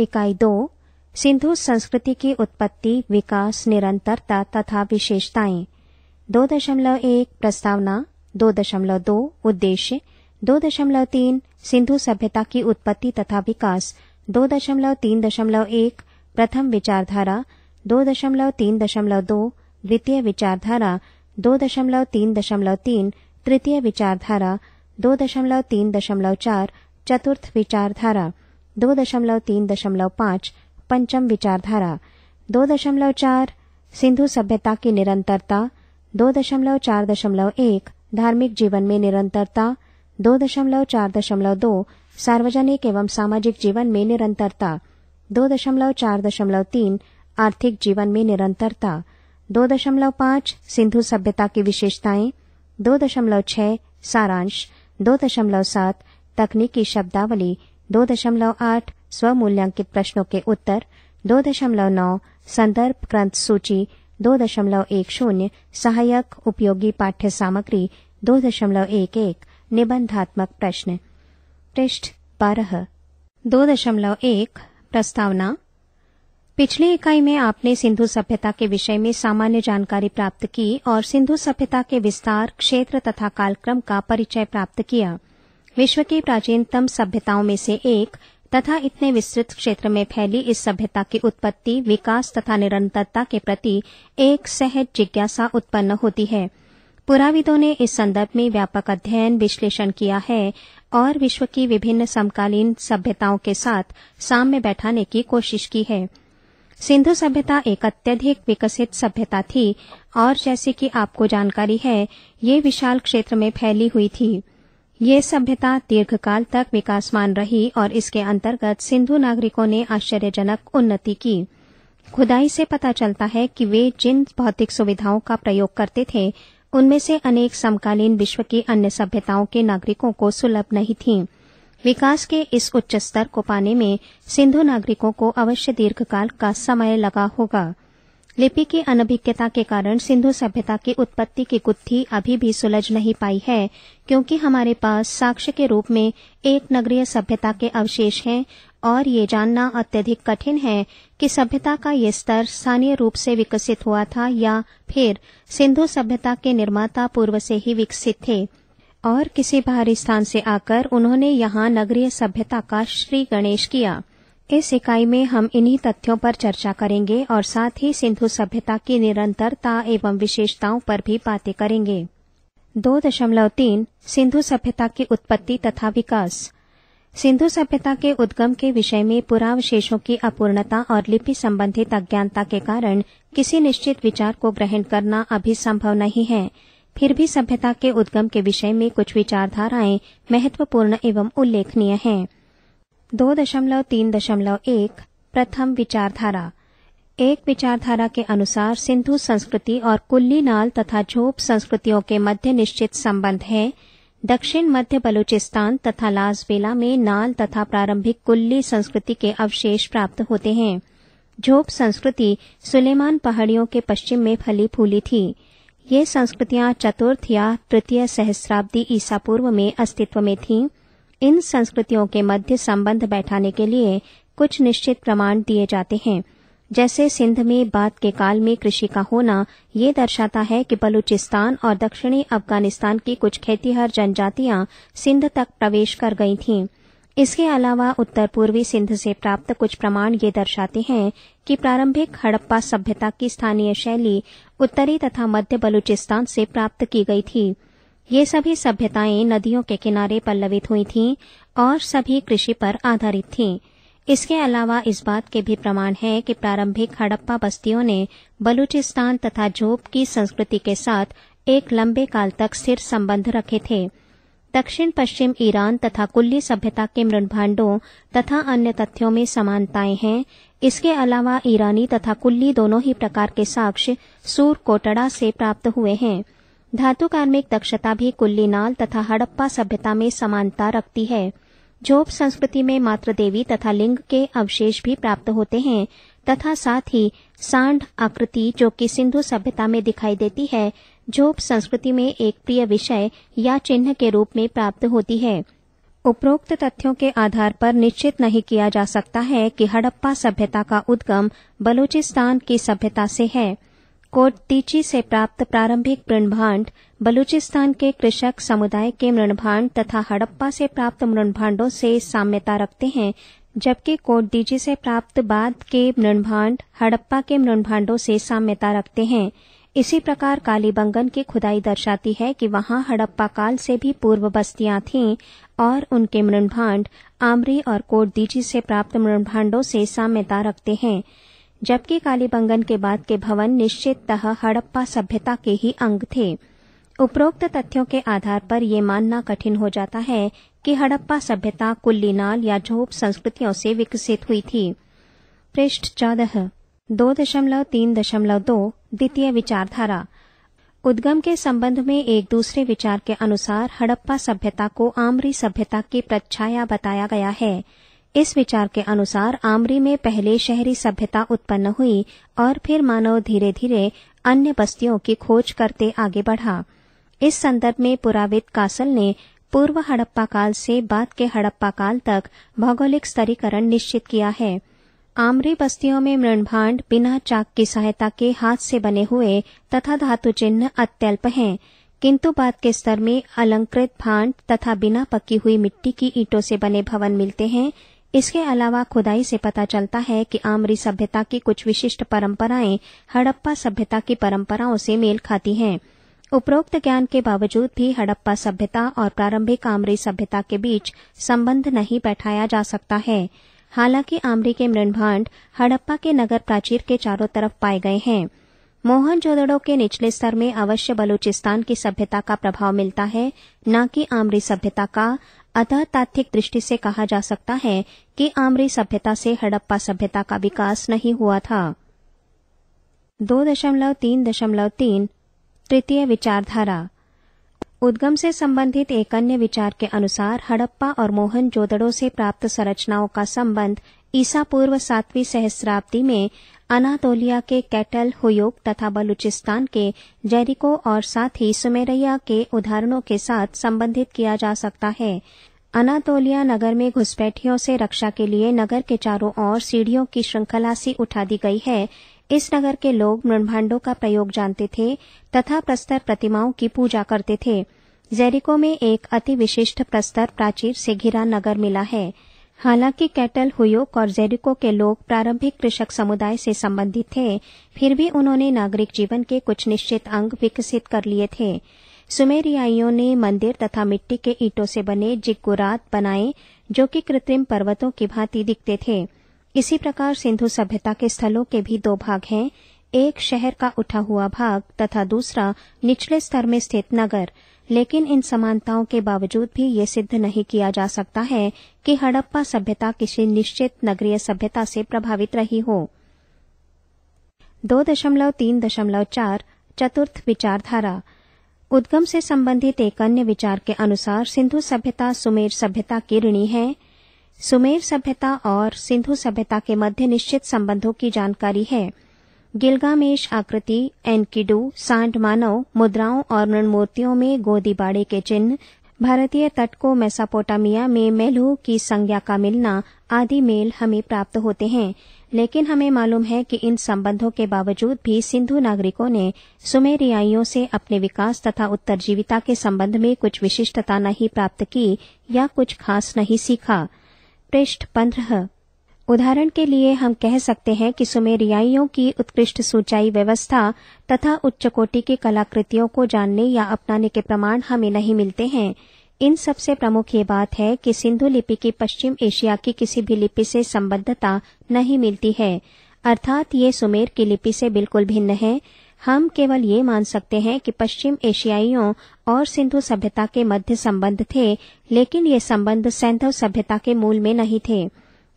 इकाई दो सिंधु संस्कृति की उत्पत्ति विकास निरंतरता तथा विशेषताएं दो दशमलव एक प्रस्तावना दो दशमलव दो उद्देश्य दो दशमलव तीन सिंधु सभ्यता की उत्पत्ति तथा विकास दो दशमलव तीन दशमलव एक प्रथम विचारधारा दो दशमलव तीन दशमलव दो द्वितीय विचारधारा दो दशमलव तीन दशमलव तीन तृतीय विचारधारा दो दशमलव तीन दशमलव चार चतुर्थ विचारधारा दो दशमलव तीन दशमलव पांच पंचम विचारधारा दो दशमलव चार सिंधु सभ्यता की निरंतरता दो दशमलव चार दशमलव एक धार्मिक जीवन में निरंतरता दो दशमलव चार दशमलव दो सार्वजनिक एवं सामाजिक जीवन में निरंतरता दो दशमलव चार दशमलव तीन आर्थिक जीवन में निरंतरता दो दशमलव पांच सिंधु सभ्यता की विशेषताएं दो दशमलव छह सारांश दो दशमलव सात तकनीकी शब्दावली दो दशमलव आठ स्वमूल्यांकित प्रश्नों के उत्तर दो दशमलव नौ संदर्भ ग्रंथ सूची दो दशमलव एक शून्य सहायक उपयोगी पाठ्य सामग्री दो दशमलव एक एक निबंधात्मक प्रश्न पृष्ठ बारह दो दशमलव एक प्रस्तावना पिछली इकाई में आपने सिंधु सभ्यता के विषय में सामान्य जानकारी प्राप्त की और सिंधु सभ्यता के विस्तार क्षेत्र तथा कालक्रम का परिचय प्राप्त किया विश्व की प्राचीनतम सभ्यताओं में से एक तथा इतने विस्तृत क्षेत्र में फैली इस सभ्यता की उत्पत्ति विकास तथा निरंतरता के प्रति एक सहज जिज्ञासा उत्पन्न होती है पुराविदों ने इस संदर्भ में व्यापक अध्ययन विश्लेषण किया है और विश्व की विभिन्न समकालीन सभ्यताओं के साथ साम्य बैठाने की कोशिश की है सिंधु सभ्यता एक अत्यधिक विकसित सभ्यता थी और जैसे कि आपको जानकारी है ये विशाल क्षेत्र में फैली हुई थी ये सभ्यता दीर्घकाल तक विकासमान रही और इसके अंतर्गत सिंधु नागरिकों ने आश्चर्यजनक उन्नति की खुदाई से पता चलता है कि वे जिन भौतिक सुविधाओं का प्रयोग करते थे उनमें से अनेक समकालीन विश्व की अन्य सभ्यताओं के नागरिकों को सुलभ नहीं थी विकास के इस उच्च स्तर को पाने में सिंधु नागरिकों को अवश्य दीर्घकाल का समय लगा होगा लिपि की अनभिज्ञता के कारण सिंधु सभ्यता की उत्पत्ति की गुत्थी अभी भी सुलझ नहीं पाई है क्योंकि हमारे पास साक्ष्य के रूप में एक नगरीय सभ्यता के अवशेष हैं और ये जानना अत्यधिक कठिन है कि सभ्यता का ये स्तर स्थानीय रूप से विकसित हुआ था या फिर सिंधु सभ्यता के निर्माता पूर्व से ही विकसित थे और किसी बाहरी स्थान से आकर उन्होंने यहाँ नगरीय सभ्यता का श्री गणेश किया इस इकाई में हम इन्हीं तथ्यों पर चर्चा करेंगे और साथ ही सिंधु सभ्यता की निरंतरता एवं विशेषताओं पर भी बातें करेंगे दो दशमलव तीन सिंधु सभ्यता की उत्पत्ति तथा विकास सिंधु सभ्यता के उद्गम के विषय में पुरावशेषों की अपूर्णता और लिपि संबंधित अज्ञानता के कारण किसी निश्चित विचार को ग्रहण करना अभी संभव नहीं है फिर भी सभ्यता के उद्गम के विषय में कुछ विचारधाराएं महत्वपूर्ण एवं उल्लेखनीय हैं दो दशमलव तीन दशमलव एक प्रथम विचारधारा एक विचारधारा के अनुसार सिंधु संस्कृति और कुल्ली नाल तथा झोप संस्कृतियों के मध्य निश्चित संबंध है दक्षिण मध्य बलूचिस्तान तथा लाजबेला में नाल तथा प्रारंभिक कुल्ली संस्कृति के अवशेष प्राप्त होते हैं झोप संस्कृति सुलेमान पहाड़ियों के पश्चिम में फली फूली थी ये संस्कृतियां चतुर्थ या तृतीय सहस्राब्दी ईसा पूर्व में अस्तित्व में थीं इन संस्कृतियों के मध्य संबंध बैठाने के लिए कुछ निश्चित प्रमाण दिए जाते हैं जैसे सिंध में बाद के काल में कृषि का होना ये दर्शाता है कि बलूचिस्तान और दक्षिणी अफगानिस्तान की कुछ खेतीहर जनजातियां सिंध तक प्रवेश कर गई थीं इसके अलावा उत्तर पूर्वी सिंध से प्राप्त कुछ प्रमाण ये दर्शाते हैं कि प्रारंभिक हड़प्पा सभ्यता की स्थानीय शैली उत्तरी तथा मध्य बलूचिस्तान से प्राप्त की गई थी ये सभी सभ्यताएं नदियों के किनारे पल्लवित हुई थीं और सभी कृषि पर आधारित थीं इसके अलावा इस बात के भी प्रमाण है कि प्रारंभिक हड़प्पा बस्तियों ने बलूचिस्तान तथा जोब की संस्कृति के साथ एक लंबे काल तक स्थिर संबंध रखे थे दक्षिण पश्चिम ईरान तथा कुल्ली सभ्यता के मृणभांडों तथा अन्य तथ्यों में समानताएं हैं इसके अलावा ईरानी तथा कुल्ली दोनों ही प्रकार के साक्ष्य सूर कोटड़ा से प्राप्त हुए हैं धातु कार्मिक दक्षता भी कुल्ली नाल तथा हड़प्पा सभ्यता में समानता रखती है झोप संस्कृति में मात्र देवी तथा लिंग के अवशेष भी प्राप्त होते हैं तथा साथ ही सांड आकृति जो कि सिंधु सभ्यता में दिखाई देती है झोप संस्कृति में एक प्रिय विषय या चिन्ह के रूप में प्राप्त होती है उपरोक्त तथ्यों के आधार पर निश्चित नहीं किया जा सकता है कि हड़प्पा सभ्यता का उद्गम बलूचिस्तान की सभ्यता से है कोट तीची से प्राप्त प्रारंभिक मृणभांड बलूचिस्तान के कृषक समुदाय के मृणभांड तथा हड़प्पा से प्राप्त मृणभांडों से साम्यता रखते हैं जबकि कोट डीजी से प्राप्त बाद के मृणभांड हड़प्पा के मृणभांडों से साम्यता रखते हैं इसी प्रकार कालीबंगन की खुदाई दर्शाती है कि वहां हड़प्पा काल से भी पूर्व बस्तियां थीं और उनके मृणभांड आमरी और कोट डीजी से प्राप्त मृणभांडों से साम्यता रखते हैं जबकि कालीबंगन के बाद के भवन निश्चित तह हड़प्पा सभ्यता के ही अंग थे उपरोक्त तथ्यों के आधार पर यह मानना कठिन हो जाता है कि हड़प्पा सभ्यता कुल्लीनाल या झोप संस्कृतियों से विकसित हुई थी पृष्ठ चौदह दो दशमलव तीन दशमलव दो द्वितीय विचारधारा उद्गम के संबंध में एक दूसरे विचार के अनुसार हड़प्पा सभ्यता को आमरी सभ्यता की प्रच्छाया बताया गया है इस विचार के अनुसार आमरी में पहले शहरी सभ्यता उत्पन्न हुई और फिर मानव धीरे धीरे अन्य बस्तियों की खोज करते आगे बढ़ा इस संदर्भ में पुराविद कासल ने पूर्व हड़प्पा काल से बाद के हड़प्पा काल तक भौगोलिक स्तरीकरण निश्चित किया है आमरी बस्तियों में मृणभांड बिना चाक की सहायता के हाथ से बने हुए तथा धातु चिन्ह अत्यल्प हैं किंतु बाद के स्तर में अलंकृत भांड तथा बिना पकी हुई मिट्टी की ईंटों से बने भवन मिलते हैं इसके अलावा खुदाई से पता चलता है कि आमरी सभ्यता की कुछ विशिष्ट परंपराएं हड़प्पा सभ्यता की परंपराओं से मेल खाती हैं उपरोक्त ज्ञान के बावजूद भी हड़प्पा सभ्यता और प्रारंभिक आमरी सभ्यता के बीच संबंध नहीं बैठाया जा सकता है हालांकि आमरी के मृणभांड हड़प्पा के नगर प्राचीर के चारों तरफ पाए गए हैं मोहन जोदड़ो के निचले स्तर में अवश्य बलूचिस्तान की सभ्यता का प्रभाव मिलता है न कि आमरी सभ्यता का अतः तात्विक दृष्टि से कहा जा सकता है कि आमरी सभ्यता से हड़प्पा सभ्यता का विकास नहीं हुआ था दो दशमलव तीन दशमलव तीन तृतीय विचारधारा उद्गम से संबंधित एक अन्य विचार के अनुसार हड़प्पा और मोहन जोदड़ो से प्राप्त संरचनाओं का संबंध ईसा पूर्व सातवीं सहस्राब्दी में अनातोलिया के कैटल हुयोग तथा बलूचिस्तान के जेरिको और साथ ही सुमेरिया के उदाहरणों के साथ संबंधित किया जा सकता है अनातोलिया नगर में घुसपैठियों से रक्षा के लिए नगर के चारों ओर सीढ़ियों की श्रृंखला सी उठा दी गई है इस नगर के लोग मृणभांडों का प्रयोग जानते थे तथा प्रस्तर प्रतिमाओं की पूजा करते थे जेरिको में एक अति विशिष्ट प्रस्तर प्राचीर से घिरा नगर मिला है हालांकि कैटल हुयोक और जेरिको के लोग प्रारंभिक कृषक समुदाय से संबंधित थे फिर भी उन्होंने नागरिक जीवन के कुछ निश्चित अंग विकसित कर लिए थे सुमेरियाइयों ने मंदिर तथा मिट्टी के ईटों से बने जिगुरात बनाए जो कि कृत्रिम पर्वतों की भांति दिखते थे इसी प्रकार सिंधु सभ्यता के स्थलों के भी दो भाग हैं एक शहर का उठा हुआ भाग तथा दूसरा निचले स्तर में स्थित नगर लेकिन इन समानताओं के बावजूद भी ये सिद्ध नहीं किया जा सकता है कि हड़प्पा सभ्यता किसी निश्चित नगरीय सभ्यता से प्रभावित रही हो दो दशमलव तीन दशमलव चार चतुर्थ विचारधारा उद्गम से संबंधित एक अन्य विचार के अनुसार सिंधु सभ्यता सुमेर सभ्यता की ऋणी है सुमेर सभ्यता और सिंधु सभ्यता के मध्य निश्चित संबंधों की जानकारी है गिलगामेश आकृति एनकिडू सांड मानव मुद्राओं और मूर्तियों में गोदी बाड़े के चिन्ह भारतीय तट को मेसापोटामिया में मेलू की संज्ञा का मिलना आदि मेल हमें प्राप्त होते हैं लेकिन हमें मालूम है कि इन संबंधों के बावजूद भी सिंधु नागरिकों ने सुमेरियाइयों से अपने विकास तथा उत्तरजीविता के संबंध में कुछ विशिष्टता नहीं प्राप्त की या कुछ खास नहीं सीखा पृष्ठ पंद्रह उदाहरण के लिए हम कह सकते हैं कि सुमेरियाइयों की उत्कृष्ट सूचाई व्यवस्था तथा उच्च कोटि की कलाकृतियों को जानने या अपनाने के प्रमाण हमें नहीं मिलते हैं इन सबसे प्रमुख ये बात है कि सिंधु लिपि की पश्चिम एशिया की किसी भी लिपि से संबद्धता नहीं मिलती है अर्थात ये सुमेर की लिपि से बिल्कुल भिन्न है हम केवल ये मान सकते हैं कि पश्चिम एशियाइयों और सिंधु सभ्यता के मध्य संबंध थे लेकिन ये संबंध सैंधव सभ्यता के मूल में नहीं थे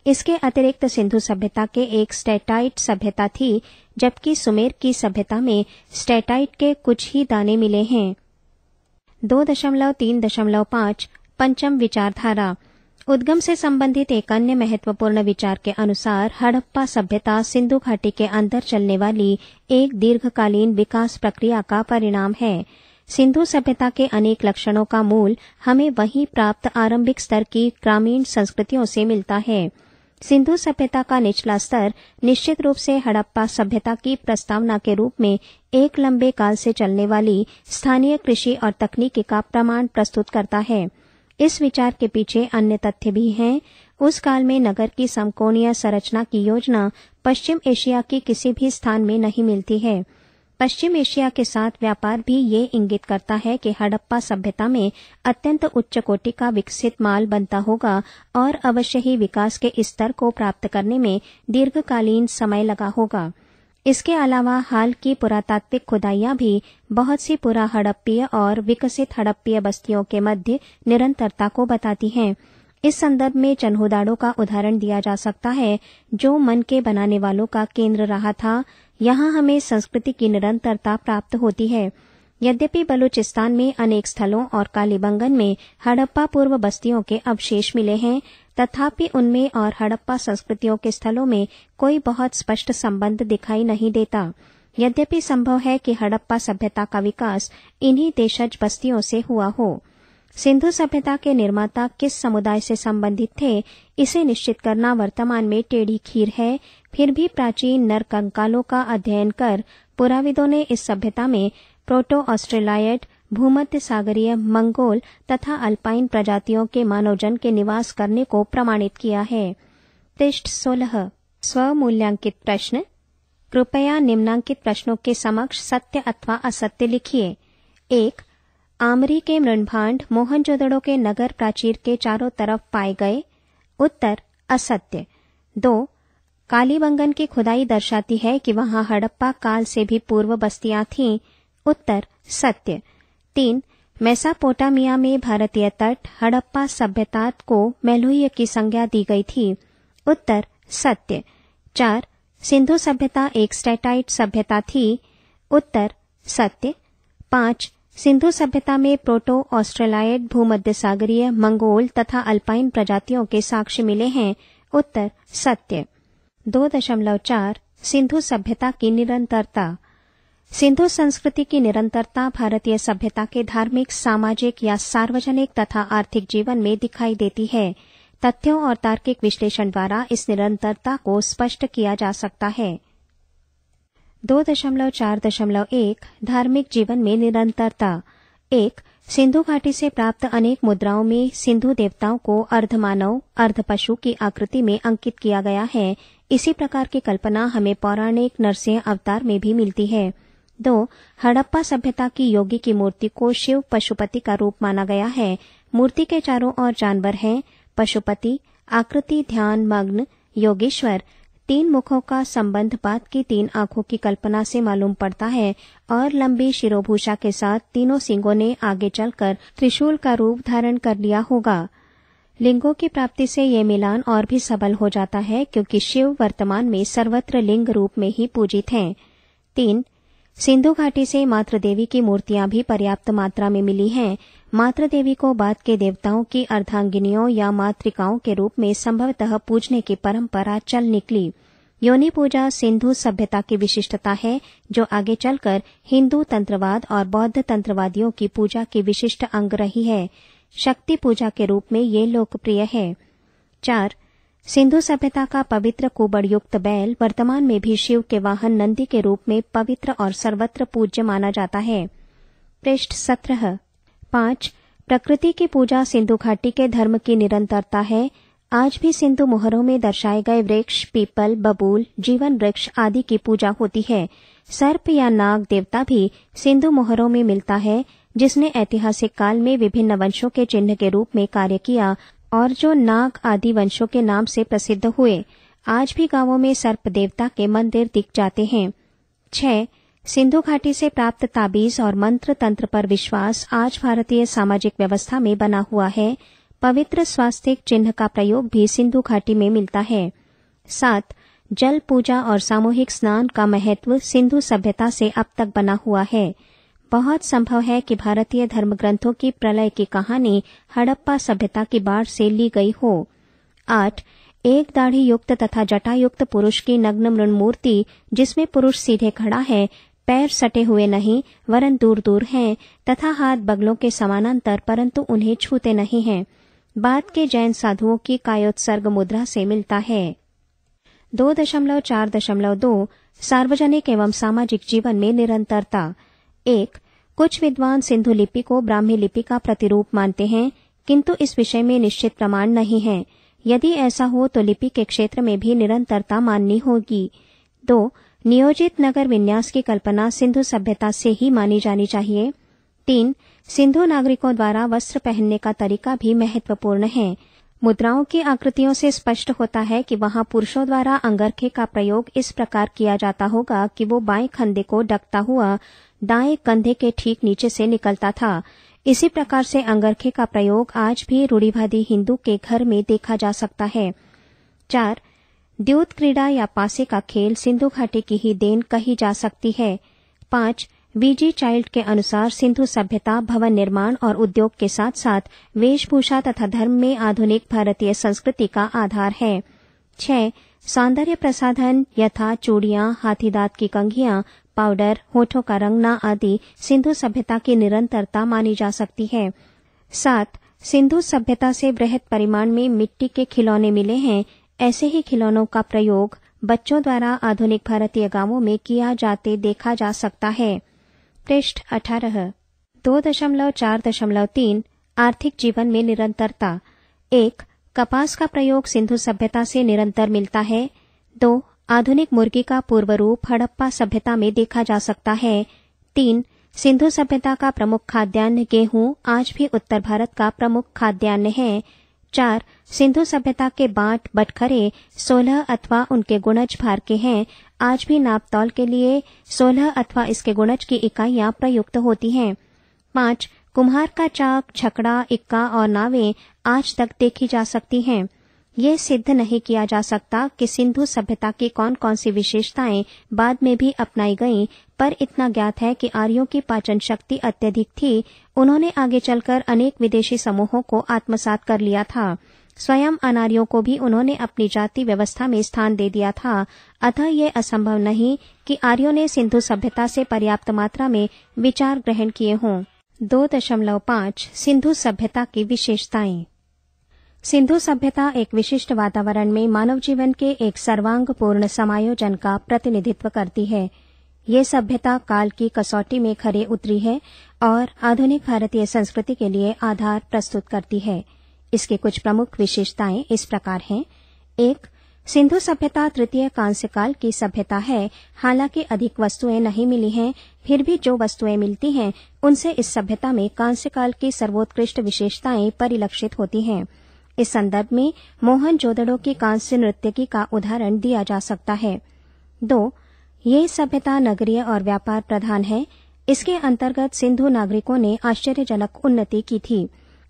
इसके अतिरिक्त सिंधु सभ्यता के एक स्टेटाइट सभ्यता थी जबकि सुमेर की सभ्यता में स्टेटाइट के कुछ ही दाने मिले हैं दो दशमलव तीन दशमलव पांच पंचम विचारधारा उद्गम से संबंधित एक अन्य महत्वपूर्ण विचार के अनुसार हड़प्पा सभ्यता सिंधु घाटी के अंदर चलने वाली एक दीर्घकालीन विकास प्रक्रिया का परिणाम है सिंधु सभ्यता के अनेक लक्षणों का मूल हमें वहीं प्राप्त आरंभिक स्तर की ग्रामीण संस्कृतियों से मिलता है सिंधु सभ्यता का निचला स्तर निश्चित रूप से हड़प्पा सभ्यता की प्रस्तावना के रूप में एक लंबे काल से चलने वाली स्थानीय कृषि और तकनीकी का प्रमाण प्रस्तुत करता है इस विचार के पीछे अन्य तथ्य भी हैं उस काल में नगर की समकोणीय संरचना की योजना पश्चिम एशिया के किसी भी स्थान में नहीं मिलती है पश्चिम एशिया के साथ व्यापार भी ये इंगित करता है कि हड़प्पा सभ्यता में अत्यंत उच्च कोटि का विकसित माल बनता होगा और अवश्य ही विकास के स्तर को प्राप्त करने में दीर्घकालीन समय लगा होगा इसके अलावा हाल की पुरातात्विक खुदाइयां भी बहुत सी पुरा हड़प्पीय और विकसित हड़प्पीय बस्तियों के मध्य निरंतरता को बताती हैं इस संदर्भ में चन्होदाड़ों का उदाहरण दिया जा सकता है जो मन के बनाने वालों का केंद्र रहा था यहाँ हमें संस्कृति की निरंतरता प्राप्त होती है यद्यपि बलूचिस्तान में अनेक स्थलों और कालीबंगन में हड़प्पा पूर्व बस्तियों के अवशेष मिले हैं तथापि उनमें और हड़प्पा संस्कृतियों के स्थलों में कोई बहुत स्पष्ट संबंध दिखाई नहीं देता यद्यपि संभव है कि हड़प्पा सभ्यता का विकास इन्हीं देशज बस्तियों से हुआ हो सिंधु सभ्यता के निर्माता किस समुदाय से संबंधित थे इसे निश्चित करना वर्तमान में टेढ़ी खीर है फिर भी प्राचीन नरकंकालों का अध्ययन कर पुराविदों ने इस सभ्यता में प्रोटो ऑस्ट्रेलाइट भूमध्य सागरीय मंगोल तथा अल्पाइन प्रजातियों के मानवजन के निवास करने को प्रमाणित किया है पृष्ठ सोलह स्वमूल्यांकित प्रश्न कृपया निम्नांकित प्रश्नों के समक्ष सत्य अथवा असत्य लिखिए एक आमरी के मृणभांड मोहनजोदड़ो के नगर प्राचीर के चारों तरफ पाए गए उत्तर असत्य दो कालीबंगन की खुदाई दर्शाती है कि वहां हड़प्पा काल से भी पूर्व बस्तियां थीं उत्तर सत्य तीन मैसापोटामिया में भारतीय तट हड़प्पा सभ्यता को मैलुह्य की संज्ञा दी गई थी उत्तर सत्य चार सिंधु सभ्यता एक स्टेटाइट सभ्यता थी उत्तर सत्य पांच सिंधु सभ्यता में प्रोटो ऑस्ट्रेलाइड भूमध्य सागरीय मंगोल तथा अल्पाइन प्रजातियों के साक्ष्य मिले हैं उत्तर सत्य दो दशमलव चार सिंधु सभ्यता की निरंतरता सिंधु संस्कृति की निरंतरता भारतीय सभ्यता के धार्मिक सामाजिक या सार्वजनिक तथा आर्थिक जीवन में दिखाई देती है तथ्यों और तार्किक विश्लेषण द्वारा इस निरंतरता को स्पष्ट किया जा सकता है दो दशमलव चार दशमलव एक धार्मिक जीवन में निरंतरता एक सिंधु घाटी से प्राप्त अनेक मुद्राओं में सिंधु देवताओं को अर्धमानव अर्ध पशु की आकृति में अंकित किया गया है इसी प्रकार की कल्पना हमें पौराणिक नरसिंह अवतार में भी मिलती है दो हड़प्पा सभ्यता की योगी की मूर्ति को शिव पशुपति का रूप माना गया है मूर्ति के चारों ओर जानवर हैं पशुपति आकृति ध्यान मग्न योगेश्वर तीन मुखों का संबंध बात की तीन आंखों की कल्पना से मालूम पड़ता है और लंबी शिरोभूषा के साथ तीनों सिंगों ने आगे चलकर त्रिशूल का रूप धारण कर लिया होगा लिंगों की प्राप्ति से ये मिलान और भी सबल हो जाता है क्योंकि शिव वर्तमान में सर्वत्र लिंग रूप में ही पूजित हैं तीन सिंधु घाटी से मातृदेवी की मूर्तियां भी पर्याप्त मात्रा में मिली हैं मातृ देवी को बाद के देवताओं की अर्धांगिनियों या मातृकाओं के रूप में संभवतः पूजने की परंपरा चल निकली योनि पूजा सिंधु सभ्यता की विशिष्टता है जो आगे चलकर हिंदू तंत्रवाद और बौद्ध तंत्रवादियों की पूजा की विशिष्ट अंग रही है शक्ति पूजा के रूप में ये लोकप्रिय है चार सिंधु सभ्यता का पवित्र कुबड़युक्त बैल वर्तमान में भी शिव के वाहन नंदी के रूप में पवित्र और सर्वत्र पूज्य माना जाता है पृष्ठ सत्रह पांच प्रकृति की पूजा सिंधु घाटी के धर्म की निरंतरता है आज भी सिंधु मोहरों में दर्शाए गए वृक्ष पीपल बबूल जीवन वृक्ष आदि की पूजा होती है सर्प या नाग देवता भी सिंधु मोहरों में मिलता है जिसने ऐतिहासिक काल में विभिन्न वंशों के चिन्ह के रूप में कार्य किया और जो नाग आदि वंशों के नाम से प्रसिद्ध हुए आज भी गांवों में सर्प देवता के मंदिर दिख जाते हैं छह सिंधु घाटी से प्राप्त ताबीज और मंत्र तंत्र पर विश्वास आज भारतीय सामाजिक व्यवस्था में बना हुआ है पवित्र स्वास्थ्य चिन्ह का प्रयोग भी सिंधु घाटी में मिलता है सात जल पूजा और सामूहिक स्नान का महत्व सिंधु सभ्यता से अब तक बना हुआ है बहुत संभव है कि भारतीय धर्म ग्रंथों की प्रलय की कहानी हड़प्पा सभ्यता की बाढ़ से ली गई हो आठ एक दाढ़ी युक्त तथा जटायुक्त पुरुष की नग्न मृण मूर्ति जिसमें पुरुष सीधे खड़ा है पैर सटे हुए नहीं वरन दूर दूर हैं तथा हाथ बगलों के समानांतर परंतु उन्हें छूते नहीं हैं बाद के जैन साधुओं की कायोत्सर्ग मुद्रा से मिलता है दो दशमलव चार दशमलव दो सार्वजनिक एवं सामाजिक जीवन में निरंतरता एक कुछ विद्वान सिंधु लिपि को ब्राह्मी लिपि का प्रतिरूप मानते हैं किंतु इस विषय में निश्चित प्रमाण नहीं है यदि ऐसा हो तो लिपि के क्षेत्र में भी निरंतरता माननी होगी दो नियोजित नगर विन्यास की कल्पना सिंधु सभ्यता से ही मानी जानी चाहिए तीन सिंधु नागरिकों द्वारा वस्त्र पहनने का तरीका भी महत्वपूर्ण है मुद्राओं की आकृतियों से स्पष्ट होता है कि वहां पुरुषों द्वारा अंगरखे का प्रयोग इस प्रकार किया जाता होगा कि वो बाएं कंधे को डकता हुआ दाएं कंधे के ठीक नीचे से निकलता था इसी प्रकार से अंगरखे का प्रयोग आज भी रूढ़ीवादी हिंदू के घर में देखा जा सकता है चार द्योत क्रीड़ा या पासे का खेल सिंधु घाटी की ही देन कही जा सकती है पांच वीजी चाइल्ड के अनुसार सिंधु सभ्यता भवन निर्माण और उद्योग के साथ साथ वेशभूषा तथा धर्म में आधुनिक भारतीय संस्कृति का आधार है छह सौंदर्य प्रसाधन यथा चूड़ियां हाथीदांत की कंघियां पाउडर होठों का रंगना आदि सिंधु सभ्यता की निरंतरता मानी जा सकती है सात सिंधु सभ्यता से बृहद परिमाण में मिट्टी के खिलौने मिले हैं ऐसे ही खिलौनों का प्रयोग बच्चों द्वारा आधुनिक भारतीय गांवों में किया जाते देखा जा सकता है पृष्ठ अठारह दो दशमलव चार दशमलव तीन आर्थिक जीवन में निरंतरता एक कपास का प्रयोग सिंधु सभ्यता से निरंतर मिलता है दो आधुनिक मुर्गी का पूर्व रूप हड़प्पा सभ्यता में देखा जा सकता है तीन सिंधु सभ्यता का प्रमुख खाद्यान्न गेहूं आज भी उत्तर भारत का प्रमुख खाद्यान्न है चार सिंधु सभ्यता के बाट बटखरे सोलह अथवा उनके गुणज भार के हैं आज भी नापतौल के लिए सोलह अथवा इसके गुणज की इकाइयां प्रयुक्त होती हैं पांच कुम्हार का चाक छकड़ा इक्का और नावें आज तक देखी जा सकती हैं ये सिद्ध नहीं किया जा सकता कि सिंधु सभ्यता की कौन कौन सी विशेषताएं बाद में भी अपनाई गईं, पर इतना ज्ञात है कि आर्यों की पाचन शक्ति अत्यधिक थी उन्होंने आगे चलकर अनेक विदेशी समूहों को आत्मसात कर लिया था स्वयं अनार्यों को भी उन्होंने अपनी जाति व्यवस्था में स्थान दे दिया था अतः यह असंभव नहीं कि आर्यों ने सिंधु सभ्यता से पर्याप्त मात्रा में विचार ग्रहण किए हों दो दशमलव पांच सिंधु सभ्यता की विशेषताएं सिंधु सभ्यता एक विशिष्ट वातावरण में मानव जीवन के एक सर्वांग पूर्ण समायोजन का प्रतिनिधित्व करती है ये सभ्यता काल की कसौटी में खरे उतरी है और आधुनिक भारतीय संस्कृति के लिए आधार प्रस्तुत करती है इसके कुछ प्रमुख विशेषताएं इस प्रकार हैं एक सिंधु सभ्यता तृतीय कांस्य काल की सभ्यता है हालांकि अधिक वस्तुएं नहीं मिली हैं फिर भी जो वस्तुएं मिलती हैं उनसे इस सभ्यता में कांस्य काल की सर्वोत्कृष्ट विशेषताएं परिलक्षित होती हैं इस संदर्भ में मोहन जोदड़ो की कांस्य नृत्य का उदाहरण दिया जा सकता है दो ये सभ्यता नगरीय और व्यापार प्रधान है इसके अंतर्गत सिंधु नागरिकों ने आश्चर्यजनक उन्नति की थी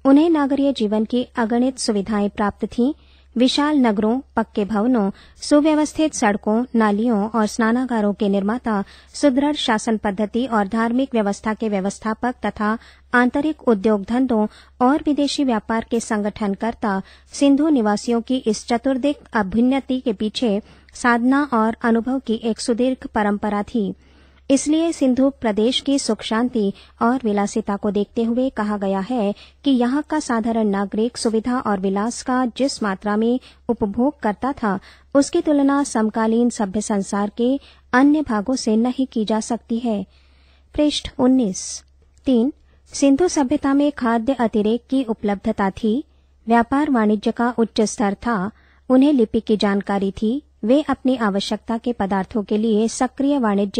उन्हें नागरीय जीवन की अगणित सुविधाएं प्राप्त थीं विशाल नगरों पक्के भवनों सुव्यवस्थित सड़कों नालियों और स्नानागारों के निर्माता सुदृढ़ शासन पद्धति और धार्मिक व्यवस्था के व्यवस्थापक तथा आंतरिक उद्योग धंधों और विदेशी व्यापार के संगठनकर्ता सिंधु निवासियों की इस चतुर्दिक अभिन्नति के पीछे साधना और अनुभव की एक सुदीर्घ परंपरा थी इसलिए सिंधु प्रदेश की सुख शांति और विलासिता को देखते हुए कहा गया है कि यहां का साधारण नागरिक सुविधा और विलास का जिस मात्रा में उपभोग करता था उसकी तुलना समकालीन सभ्य संसार के अन्य भागों से नहीं की जा सकती है पृष्ठ उन्नीस तीन सिंधु सभ्यता में खाद्य अतिरेक की उपलब्धता थी व्यापार वाणिज्य का उच्च स्तर था उन्हें लिपि की जानकारी थी वे अपनी आवश्यकता के पदार्थों के लिए सक्रिय वाणिज्य